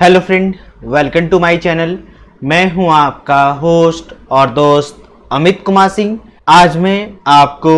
hello friend welcome to my channel मैं हूं आपका होस्ट और दोस्त अमित कुमार सिंह आज मैं आपको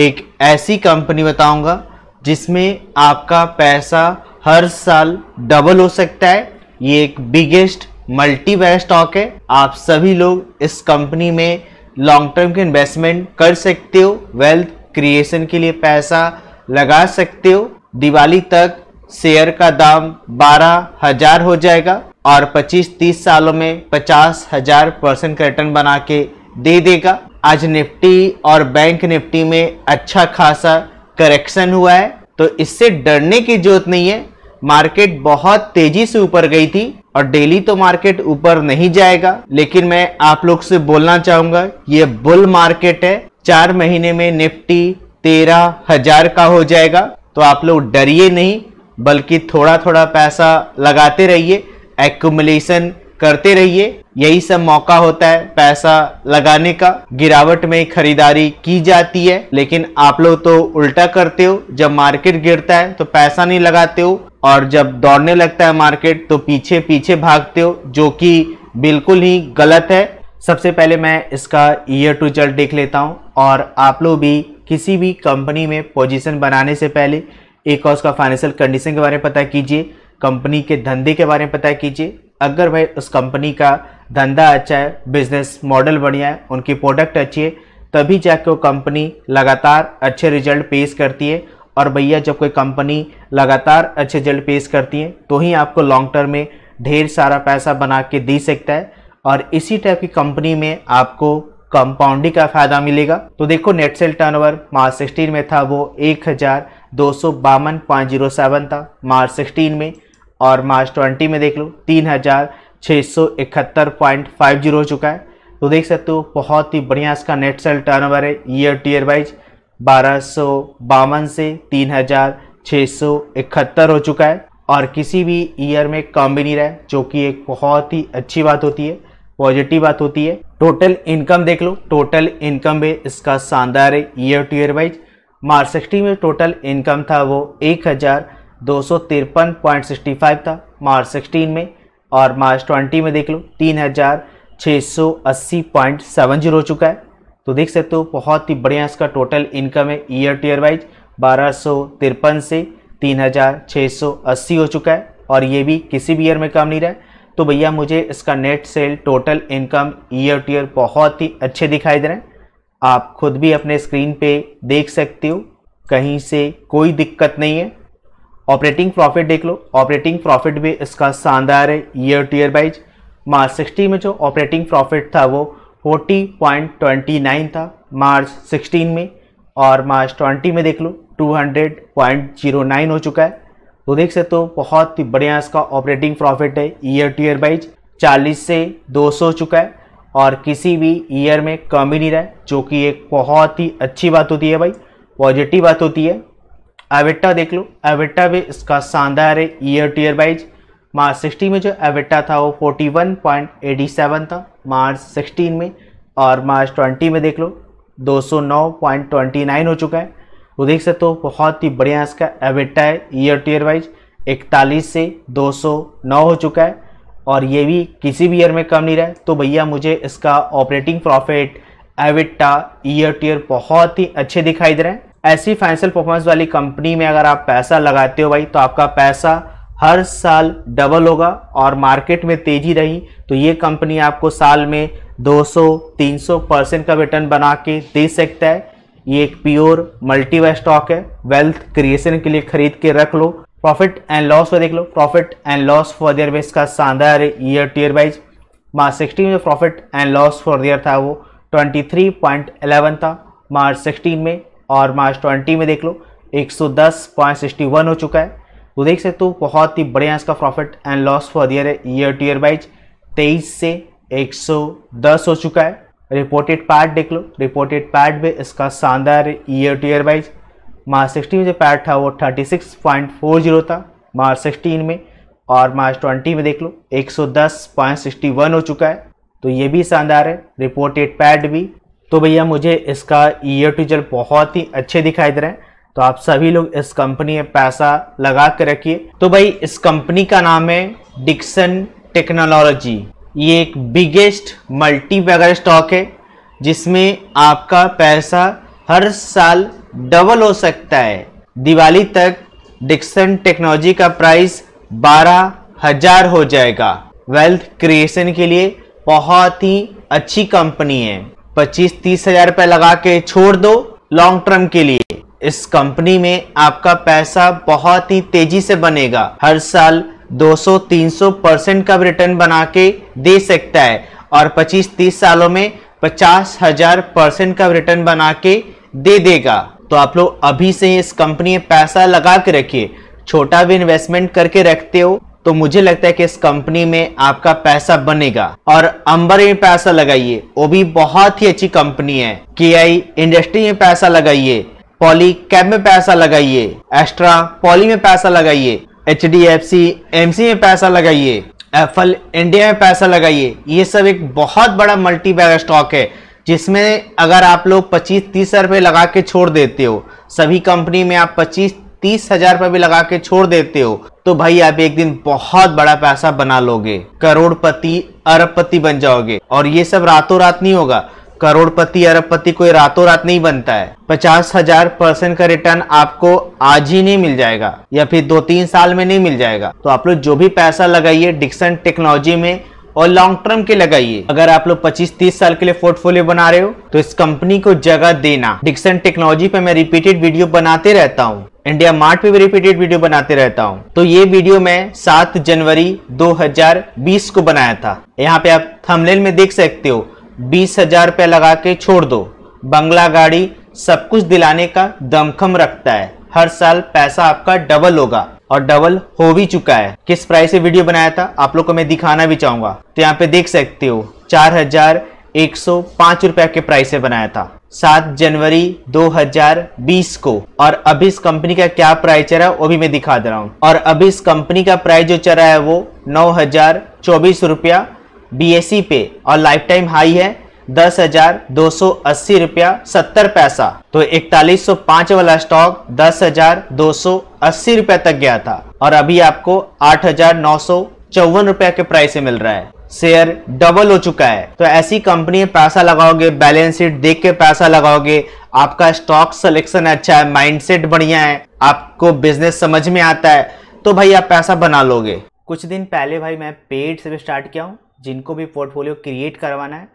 एक ऐसी कंपनी बताऊंगा जिसमें आपका पैसा हर साल डबल हो सकता है ये एक बिगेस्ट मल्टी बैग स्टॉक है आप सभी लोग इस कंपनी में लॉन्ग टर्म के इन्वेस्टमेंट कर सकते हो वेल्थ क्रिएशन के लिए पैसा लगा सकते हो दिवाली तक शेयर का दाम बारह हजार हो जाएगा और 25-30 सालों में पचास हजार परसेंट का रिटर्न बना के दे देगा आज निफ्टी और बैंक निफ्टी में अच्छा खासा करेक्शन हुआ है तो इससे डरने की जरूरत नहीं है मार्केट बहुत तेजी से ऊपर गई थी और डेली तो मार्केट ऊपर नहीं जाएगा लेकिन मैं आप लोग से बोलना चाहूंगा ये बुल मार्केट है चार महीने में निफ्टी तेरह हजार का हो जाएगा तो आप लोग डरिए नहीं बल्कि थोड़ा थोड़ा पैसा लगाते रहिए एक्यूमुलेशन करते रहिए यही सब मौका होता है पैसा लगाने का गिरावट में खरीदारी की जाती है लेकिन आप लोग तो उल्टा करते हो जब मार्केट गिरता है तो पैसा नहीं लगाते हो और जब दौड़ने लगता है मार्केट तो पीछे पीछे भागते हो जो कि बिल्कुल ही गलत है सबसे पहले मैं इसका ईयर टू चल देख लेता हूँ और आप लोग भी किसी भी कंपनी में पोजिशन बनाने से पहले ए और उसका फाइनेंशियल कंडीशन के बारे में पता कीजिए कंपनी के धंधे के बारे में पता कीजिए अगर भाई उस कंपनी का धंधा अच्छा है बिजनेस मॉडल बढ़िया है उनकी प्रोडक्ट अच्छी है तभी जाके वो कंपनी लगातार अच्छे रिजल्ट पेश करती है और भैया जब कोई कंपनी लगातार अच्छे रिजल्ट पेश करती है तो ही आपको लॉन्ग टर्म में ढेर सारा पैसा बना के दे सकता है और इसी टाइप की कंपनी में आपको कंपाउंडिंग का फ़ायदा मिलेगा तो देखो net sale turnover March sixteen में था वो एक हज़ार दो था मार्च 16 में और मार्च 20 में देख लो तीन हज़ार छः सौ इकहत्तर पॉइंट फाइव जीरो हो चुका है तो देख सकते हो बहुत ही बढ़िया इसका नेट सेल टर्नओवर है ईयर टू ईयर वाइज बारह सौ बावन से तीन हज़ार छः सौ इकहत्तर हो चुका है और किसी भी ईयर में कम भी नहीं रहा है जो कि एक बहुत ही अच्छी बात होती है पॉजिटिव बात होती है टोटल इनकम देख लो टोटल इनकम भी इसका शानदार है year to year wise March sixty में टोटल इनकम था वो एक हज़ार दो सौ तिरपन पॉइंट सिक्सटी फाइव था मार्च सिक्सटीन में और मार्च ट्वेंटी में देख लो तीन हज़ार छः सौ अस्सी पॉइंट सेवन जीरो हो चुका है तो देख सकते हो बहुत ही बढ़िया इसका टोटल इनकम है ईयर टू ईयर वाइज बारह सौ तिरपन से तीन हज़ार छः सौ अस्सी हो चुका है और ये भी किसी भी ईयर में कम नहीं रहा है तो भैया मुझे इसका net sale total income year to year बहुत ही अच्छे दिखाई दे रहे हैं आप खुद भी अपने स्क्रीन पे देख सकते हो कहीं से कोई दिक्कत नहीं है ऑपरेटिंग प्रॉफिट देख लो ऑपरेटिंग प्रॉफिट भी इसका शानदार है year to year wise March sixteen में जो ऑपरेटिंग प्रॉफिट था वो 40.29 था मार्च 16 में और मार्च 20 में देख लो 200.09 हो चुका है तो देख सकते हो बहुत ही बढ़िया इसका ऑपरेटिंग प्रॉफिट है ईयर टू ईयर वाइज 40 से 200 हो चुका है और किसी भी ईयर में कम ही नहीं रहा है जो कि एक बहुत ही अच्छी बात होती है भाई पॉजिटिव बात होती है एविट्टा देख लो एविट्टा भी इसका शानदार है year to year wise March sixteen में जो एविट्टा था वो 41.87 था मार्च सिक्सटीन में और मार्च ट्वेंटी में देख लो 209.29 हो चुका है तो देख सकते हो बहुत ही बढ़िया इसका एविट्टा है ईयर टू ईयर वाइज इकतालीस से 209 हो चुका है और ये भी किसी भी ईयर में कम नहीं रहा है तो भैया मुझे इसका operating profit EBITDA year to year बहुत ही अच्छे दिखाई दे रहे हैं ऐसी फाइनेंशियल परफॉर्मेंस वाली कंपनी में अगर आप पैसा लगाते हो भाई तो आपका पैसा हर साल डबल होगा और मार्केट में तेजी रही तो ये कंपनी आपको साल में 200-300 परसेंट का रिटर्न बना के दे सकता है ये एक प्योर मल्टीवे स्टॉक है वेल्थ क्रिएशन के लिए खरीद के रख लो प्रॉफिट एंड लॉस को देख लो profit and loss for the year base का शानदार year to year wise March sixteen में profit and loss for the year था वो ट्वेंटी थ्री पॉइंट एलेवन था मार्च सिक्सटीन में और मार्च ट्वेंटी में देख लो एक सौ दस पॉइंट सिक्सटी वन हो चुका है तो देख सकते हो बहुत ही बढ़िया इसका profit and loss for the year year to year wise तेईस से एक सौ दस हो चुका है रिपोर्टेड पार्ट देख लो रिपोर्टेड पार्ट भी इसका शानदार year to year wise March sixteen में जो पैट था वो thirty six point four zero था मार्च सिक्सटीन में और मार्च ट्वेंटी में देख लो एक सौ दस पॉइंट सिक्सटी वन हो चुका है तो ये भी शानदार है रिपोर्टेड पैड भी तो भैया मुझे इसका ईयर टू जल बहुत ही अच्छे दिखाई दे रहे हैं तो आप सभी लोग इस कंपनी में पैसा लगा कर रखिए तो भाई इस कंपनी का नाम है डिक्सन टेक्नोलॉजी ये एक बिगेस्ट मल्टी स्टॉक है जिसमें आपका पैसा हर साल डबल हो सकता है दिवाली तक डिक्सन टेक्नोलॉजी का प्राइस बारह हजार हो जाएगा वेल्थ क्रिएशन के लिए बहुत ही अच्छी कंपनी है पच्चीस तीस हजार रुपए लगा के छोड़ दो लॉन्ग टर्म के लिए इस कंपनी में आपका पैसा बहुत ही तेजी से बनेगा हर साल 200-300 परसेंट का रिटर्न बना के दे सकता है और 25-30 सालों में पचास हजार परसेंट का रिटर्न बना के दे देगा तो आप लोग अभी से इस कंपनी में पैसा लगा के रखिए छोटा भी इन्वेस्टमेंट करके रखते हो तो मुझे लगता है कि इस कंपनी में आपका पैसा बनेगा और अंबर में पैसा लगाइए वो भी बहुत ही अच्छी कंपनी है के आई इंडस्ट्री में पैसा लगाइए पॉली कैब में पैसा लगाइए एस्ट्रा पॉली में पैसा लगाइए H D F C M C में पैसा लगाइए एफल इंडिया में पैसा लगाइए ये सब एक बहुत बड़ा मल्टी बैग स्टॉक है जिसमें अगर आप लोग 25 तीस हज़ार रुपये लगा के छोड़ देते हो सभी कंपनी में आप पच्चीस तीस हजार रुपये भी लगा के छोड़ देते हो तो भाई आप एक दिन बहुत बड़ा पैसा बना लोगे करोड़पति अरबपति बन जाओगे और ये सब रातों रात नहीं होगा करोड़पति अरबपति कोई रातों रात नहीं बनता है पचास हजार परसेंट का रिटर्न आपको आज ही नहीं मिल जाएगा या फिर दो तीन साल में नहीं मिल जाएगा तो आप लोग जो भी पैसा लगाइए डिक्सन टेक्नोलॉजी में और लॉन्ग टर्म के लगाइए अगर आप लोग 25-30 साल के लिए पोर्टफोलियो बना रहे हो तो इस कंपनी को जगह देना डिक्सन टेक्नोलॉजी पे मैं रिपीटेड वीडियो बनाते रहता हूँ इंडिया मार्ट पे भी रिपीटेड वीडियो बनाते रहता हूँ तो ये वीडियो मैं 7 जनवरी 2020 को बनाया था यहाँ पे आप थमलेन में देख सकते हो बीस हजार लगा के छोड़ दो बंगला गाड़ी सब कुछ दिलाने का दमखम रखता है हर साल पैसा आपका डबल होगा और डबल हो भी चुका है किस प्राइस से वीडियो बनाया था आप लोग को मैं दिखाना भी चाहूंगा तो यहाँ पे देख सकते हो चार हजार एक सौ के प्राइस से बनाया था सात जनवरी 2020 को और अभी इस कंपनी का क्या प्राइस चल रहा है वो भी मैं दिखा दे रहा हूँ और अभी इस कंपनी का प्राइस जो चल रहा है वो नौ हजार चौबीस रुपया बी e पे और लाइफ टाइम हाई है दस हजार दो सौ अस्सी रुपया सत्तर पैसा तो इकतालीस सौ पांच वाला स्टॉक दस हजार दो सौ अस्सी रुपए तक गया था और अभी आपको आठ हजार नौ सौ चौवन रुपए के प्राइस से मिल रहा है शेयर डबल हो चुका है तो ऐसी कंपनी में पैसा लगाओगे बैलेंस शीट देख के पैसा लगाओगे आपका स्टॉक सिलेक्शन अच्छा है माइंडसेट बढ़िया है आपको बिजनेस समझ में आता है तो भाई आप पैसा बना लोगे कुछ दिन पहले भाई मैं पेड से भी स्टार्ट किया हूँ जिनको भी पोर्टफोलियो क्रिएट करवाना है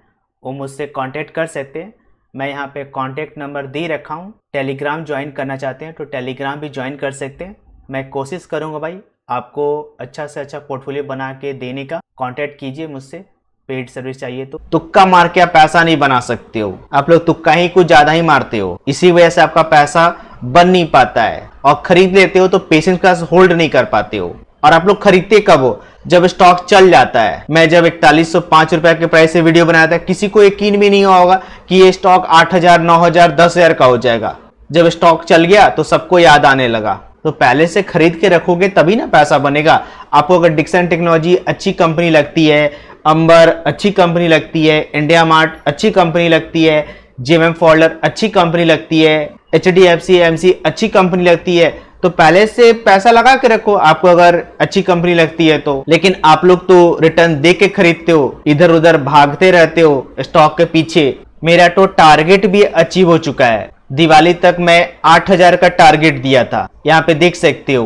वो मुझसे कॉन्टेक्ट कर सकते हैं मैं यहाँ पे कॉन्टेक्ट नंबर दे रखा हूँ टेलीग्राम ज्वाइन करना चाहते हैं तो टेलीग्राम भी ज्वाइन कर सकते हैं मैं कोशिश करूँगा भाई आपको अच्छा से अच्छा पोर्टफोलियो बना के देने का कॉन्टेक्ट कीजिए मुझसे पेड सर्विस चाहिए तो तुक्का मार के आप पैसा नहीं बना सकते हो आप लोग तुक्का ही कुछ ज्यादा ही मारते हो इसी वजह से आपका पैसा बन नहीं पाता है और खरीद लेते हो तो पेशेंस का होल्ड नहीं कर पाते हो और आप लोग खरीदते कब हो जब स्टॉक चल जाता है मैं जब इकतालीस सौ पांच रुपए के प्राइस से वीडियो बनाया था किसी को यकीन भी नहीं हुआ होगा कि ये स्टॉक आठ हजार नौ हजार दस हजार का हो जाएगा जब स्टॉक चल गया तो सबको याद आने लगा तो पहले से खरीद के रखोगे तभी ना पैसा बनेगा आपको अगर डिक्सन टेक्नोलॉजी अच्छी कंपनी लगती है अंबर अच्छी कंपनी लगती है इंडिया मार्ट अच्छी कंपनी लगती है जेएमएम फोल्डर अच्छी कंपनी लगती है H D F C M C अच्छी कंपनी लगती है तो पहले से पैसा लगा के रखो आपको अगर अच्छी कंपनी लगती है तो लेकिन आप लोग तो रिटर्न दे के खरीदते हो इधर उधर भागते रहते हो स्टॉक के पीछे मेरा तो टारगेट भी अचीव हो चुका है दिवाली तक मैं 8000 का टारगेट दिया था यहाँ पे देख सकते हो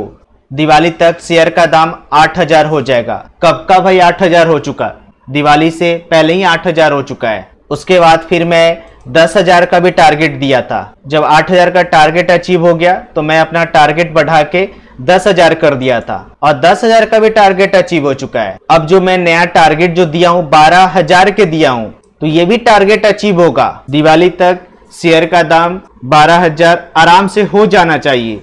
दिवाली तक शेयर का दाम 8000 हो जाएगा कब का भाई 8000 हो चुका दिवाली से पहले ही 8000 हो चुका है उसके बाद फिर मैं दस हज़ार का भी टारगेट दिया था जब आठ हज़ार का टारगेट अचीव हो गया तो मैं अपना टारगेट बढ़ा के दस हजार कर दिया था और दस हजार का भी टारगेट अचीव हो चुका है अब जो मैं नया टारगेट जो दिया हूँ बारह हजार के दिया हूँ तो ये भी टारगेट अचीव होगा दिवाली तक शेयर का दाम बारह हजार आराम से हो जाना चाहिए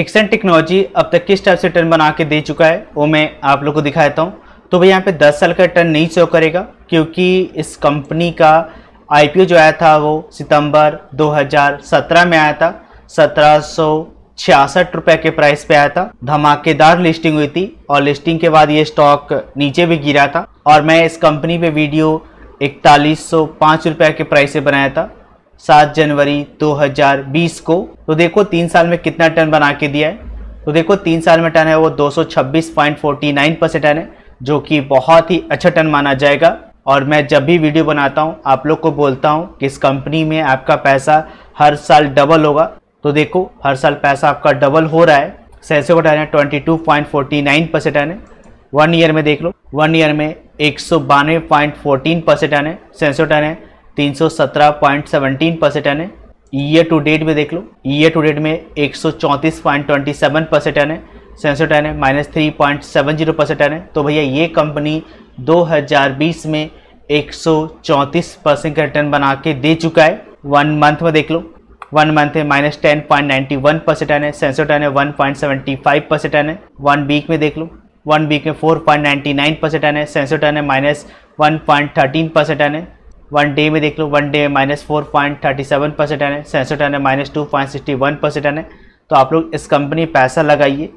डिक्सन टेक्नोलॉजी अब तक किस टाइप से टर्न बना के दे चुका है वो मैं आप लोग को दिखाता हूँ तो भाई यहाँ पे दस साल का टर्न नहीं शो करेगा क्योंकि इस कंपनी का आई जो आया था वो सितंबर 2017 में आया था सत्रह छियासठ रुपये के प्राइस पे आया था धमाकेदार लिस्टिंग हुई थी और लिस्टिंग के बाद ये स्टॉक नीचे भी गिरा था और मैं इस कंपनी पे वीडियो इकतालीस सौ रुपये के प्राइस से बनाया था सात जनवरी 2020 को तो देखो तीन साल में कितना टन बना के दिया है तो देखो तीन साल में टन है वो दो परसेंट टन है जो कि बहुत ही अच्छा टन माना जाएगा और मैं जब भी वीडियो बनाता हूँ आप लोग को बोलता हूँ कि इस कंपनी में आपका पैसा हर साल डबल होगा तो देखो हर साल पैसा आपका डबल हो रहा है सैसे बटा रहे twenty two point forty nine percent आने वन ईयर में देख लो वन ईयर में एक सौ बानवे पॉइंट फोर्टीन परसेंट आने सेंसो टर्न है तीन सौ सत्रह पॉइंट सेवनटीन परसेंट आने ईयर टू डेट में देख लो ईयर टू डेट में एक सौ चौंतीस पॉइंट ट्वेंटी सेवन परसेंट आने सेंसो टर्न है minus three point seven zero percent आने तो भैया ये कंपनी 2020 में 134 परसेंट का रिटर्न बना के दे चुका है वन मंथ में देख लो वन मंथ है minus ten point ninety one percent आने सेंसो टन है one point seventy five percent आने वन वीक में देख लो वन वीक में four point ninety nine percent आने सेंसो टन है minus one point thirteen percent आने वन डे में देख लो वन डे में minus four point thirty seven percent आने सेंसो टन है minus two point sixty one percent आने तो आप लोग इस कंपनी पैसा लगाइए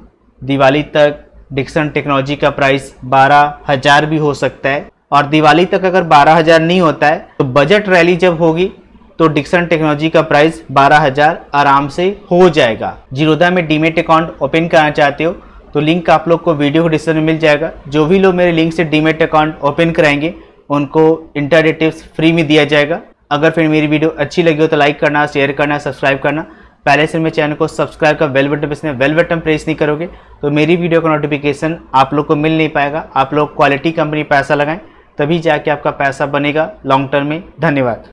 दिवाली तक डिक्सन टेक्नोलॉजी का प्राइस बारह हजार भी हो सकता है और दिवाली तक अगर बारह हजार नहीं होता है तो बजट रैली जब होगी तो डिक्सन टेक्नोलॉजी का प्राइस बारह हजार आराम से हो जाएगा जीरोदा में डीमेट अकाउंट ओपन करना चाहते हो तो लिंक आप लोग को वीडियो को डिस्क्रिप्शन में मिल जाएगा जो भी लोग मेरे लिंक से डीमेट अकाउंट ओपन कराएंगे उनको इंटरनेट टिप्स फ्री में दिया जाएगा अगर फिर मेरी वीडियो अच्छी लगी हो तो लाइक करना शेयर करना सब्सक्राइब करना पहले से मेरे चैनल को सब्सक्राइब का बेल बटन बेसने बेल बटन प्रेस नहीं करोगे तो मेरी वीडियो का नोटिफिकेशन आप लोग को मिल नहीं पाएगा आप लोग क्वालिटी कंपनी पैसा लगाएं तभी जाके आपका पैसा बनेगा लॉन्ग टर्म में धन्यवाद